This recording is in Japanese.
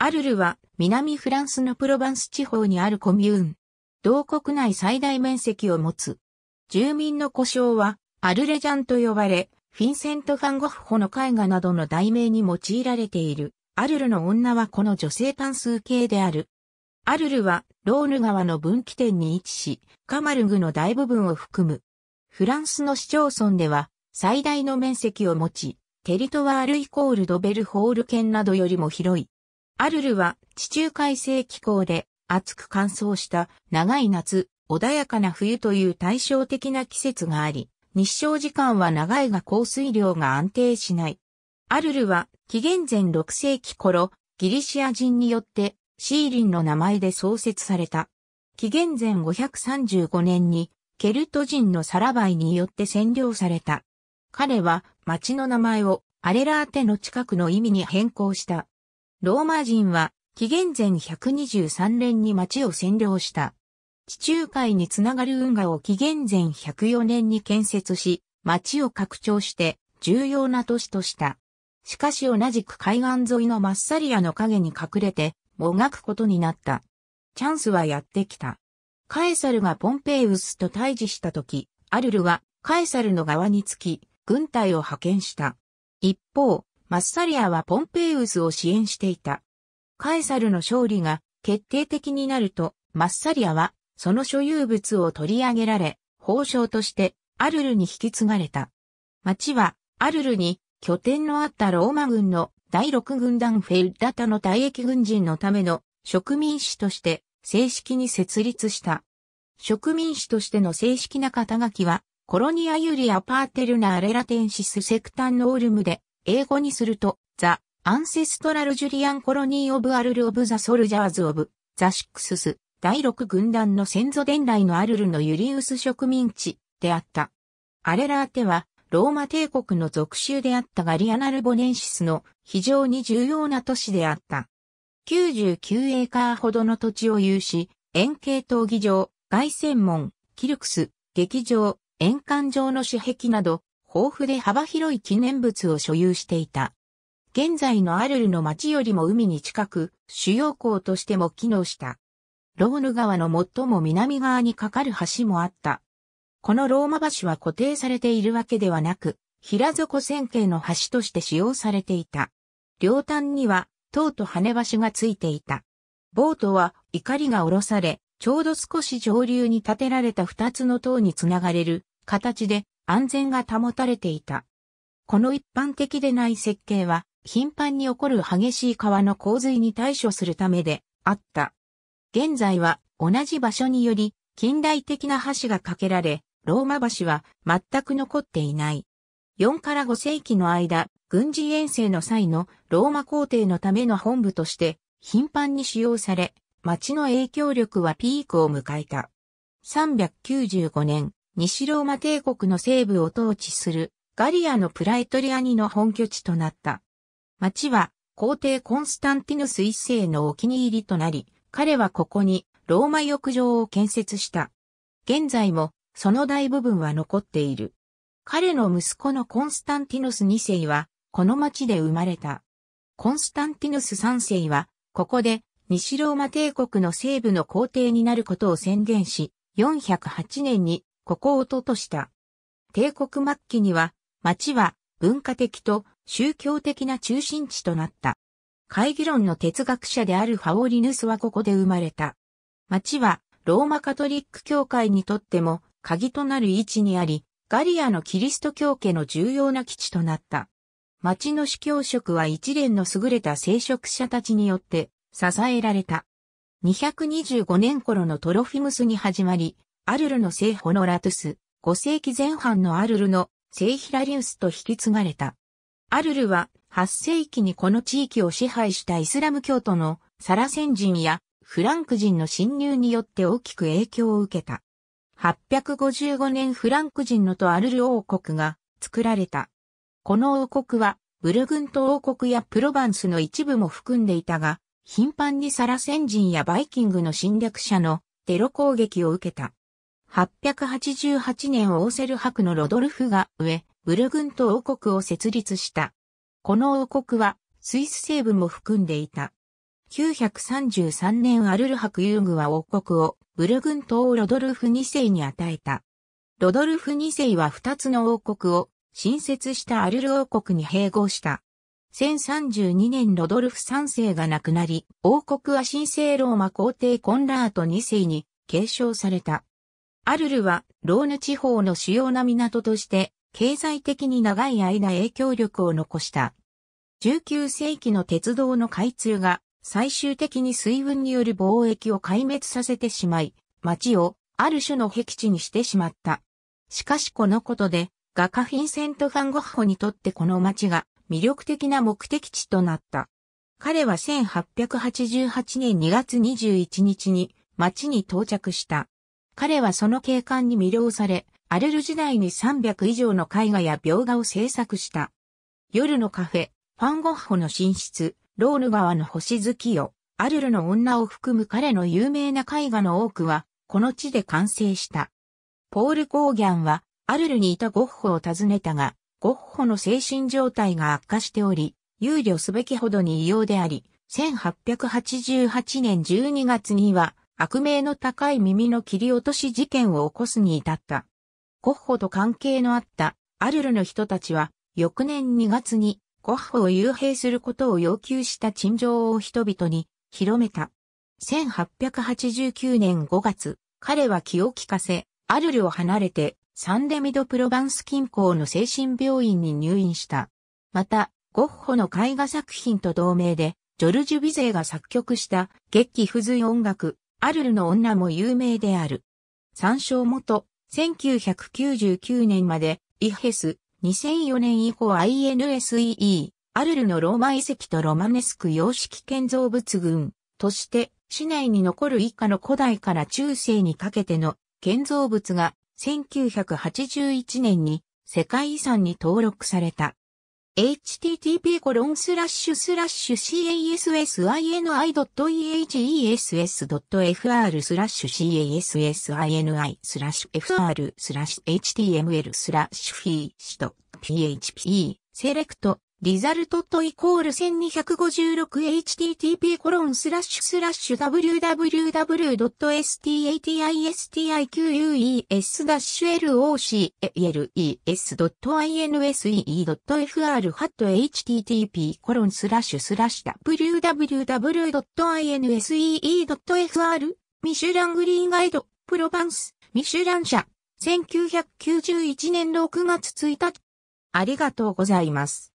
アルルは南フランスのプロバンス地方にあるコミューン。同国内最大面積を持つ。住民の呼称はアルレジャンと呼ばれ、フィンセント・ファン・ゴッホの絵画などの題名に用いられている。アルルの女はこの女性単数形である。アルルはローヌ川の分岐点に位置し、カマルグの大部分を含む。フランスの市町村では最大の面積を持ち、テリトワールイコールドベルホール県などよりも広い。アルルは地中海性気候で暑く乾燥した長い夏、穏やかな冬という対照的な季節があり、日照時間は長いが降水量が安定しない。アルルは紀元前6世紀頃、ギリシア人によってシーリンの名前で創設された。紀元前535年にケルト人のサラバイによって占領された。彼は町の名前をアレラーテの近くの意味に変更した。ローマ人は紀元前123年に町を占領した。地中海につながる運河を紀元前104年に建設し、町を拡張して重要な都市とした。しかし同じく海岸沿いのマッサリアの影に隠れて、もがくことになった。チャンスはやってきた。カエサルがポンペイウスと対峙した時、アルルはカエサルの側につき、軍隊を派遣した。一方、マッサリアはポンペイウスを支援していた。カエサルの勝利が決定的になると、マッサリアはその所有物を取り上げられ、法相としてアルルに引き継がれた。町はアルルに拠点のあったローマ軍の第6軍団フェルダタの退役軍人のための植民地として正式に設立した。植民地としての正式な肩書きはコロニアユリアパーテルナアレラテンシスセクタンノールムで英語にすると、ザ・アンセストラル・ジュリアン・コロニー・オブ・アルル・オブ・ザ・ソルジャーズ・オブ・ザ・シックスス、第6軍団の先祖伝来のアルルのユリウス植民地であった。アレラーテは、ローマ帝国の属州であったガリアナルボネンシスの非常に重要な都市であった。99エーカーほどの土地を有し、円形闘技場、外線門、キルクス、劇場、円環場の主壁など、豊富で幅広い記念物を所有していた。現在のアルルの町よりも海に近く、主要港としても機能した。ローヌ川の最も南側に架かる橋もあった。このローマ橋は固定されているわけではなく、平底線形の橋として使用されていた。両端には、塔と羽橋がついていた。ボートは、怒りが下ろされ、ちょうど少し上流に建てられた二つの塔につながれる形で安全が保たれていた。この一般的でない設計は、頻繁に起こる激しい川の洪水に対処するためであった。現在は同じ場所により近代的な橋が架けられ、ローマ橋は全く残っていない。4から5世紀の間、軍事遠征の際のローマ皇帝のための本部として頻繁に使用され、町の影響力はピークを迎えた。395年、西ローマ帝国の西部を統治するガリアのプライトリアニの本拠地となった。町は皇帝コンスタンティヌス一世のお気に入りとなり、彼はここにローマ浴場を建設した。現在もその大部分は残っている。彼の息子のコンスタンティヌス二世はこの町で生まれた。コンスタンティヌス三世はここで西ローマ帝国の西部の皇帝になることを宣言し、408年にここを都とした。帝国末期には、町は文化的と宗教的な中心地となった。会議論の哲学者であるファオリヌスはここで生まれた。町はローマカトリック教会にとっても鍵となる位置にあり、ガリアのキリスト教家の重要な基地となった。町の司教職は一連の優れた聖職者たちによって支えられた。225年頃のトロフィムスに始まり、アルルの聖ホノラトゥス、5世紀前半のアルルの聖ヒラリウスと引き継がれた。アルルは8世紀にこの地域を支配したイスラム教徒のサラセン人やフランク人の侵入によって大きく影響を受けた。855年フランク人のとアルル王国が作られた。この王国はブルグント王国やプロバンスの一部も含んでいたが、頻繁にサラセン人やバイキングの侵略者のテロ攻撃を受けた。888年オーセル博のロドルフが上、ブルグント王国を設立した。この王国はスイス西部も含んでいた。933年アルル博ユーグは王国をブルグント王ロドルフ2世に与えた。ロドルフ2世は2つの王国を新設したアルル王国に併合した。1032年ロドルフ3世が亡くなり、王国は新生ローマ皇帝コンラート2世に継承された。アルルはローヌ地方の主要な港として経済的に長い間影響力を残した。19世紀の鉄道の開通が最終的に水運による貿易を壊滅させてしまい、町をある種の僻地にしてしまった。しかしこのことで、画家フィンセント・ファン・ゴッホにとってこの町が魅力的な目的地となった。彼は1888年2月21日に町に到着した。彼はその景観に魅了され、アレル時代に300以上の絵画や描画を制作した。夜のカフェ、ファンゴッホの寝室、ローヌ川の星月夜、アルルの女を含む彼の有名な絵画の多くは、この地で完成した。ポール・コーギャンは、アルルにいたゴッホを訪ねたが、ゴッホの精神状態が悪化しており、憂慮すべきほどに異様であり、1888年12月には、悪名の高い耳の切り落とし事件を起こすに至った。ゴッホと関係のあったアルルの人たちは、翌年2月にゴッホを幽閉することを要求した陳情を人々に広めた。1889年5月、彼は気を利かせ、アルルを離れて、サンデミド・プロバンス近郊の精神病院に入院した。また、ゴッホの絵画作品と同名で、ジョルジュ・ビゼーが作曲した、劇気不随音楽、アルルの女も有名である。参照元、1999年まで、イヘス、2004年以降 INSEE、アルルのローマ遺跡とロマネスク様式建造物群として、市内に残る以下の古代から中世にかけての建造物が1981年に世界遺産に登録された。http コロンスラッシュスラッシュ casini.ehess.fr スラッシュ casini スラッシュ fr スラッシュ html スラッシュ p シと php セレクトリザルトットイコール 1256http コロンスラッシュスラッシュ w w w s t a t i s t i q u e s l i n e e f r h t t p コロンスラッシュスラッシュ www.insee.fr ミシュラングリーンガイドプロバンスミシュラン社1991年6月1日ありがとうございます。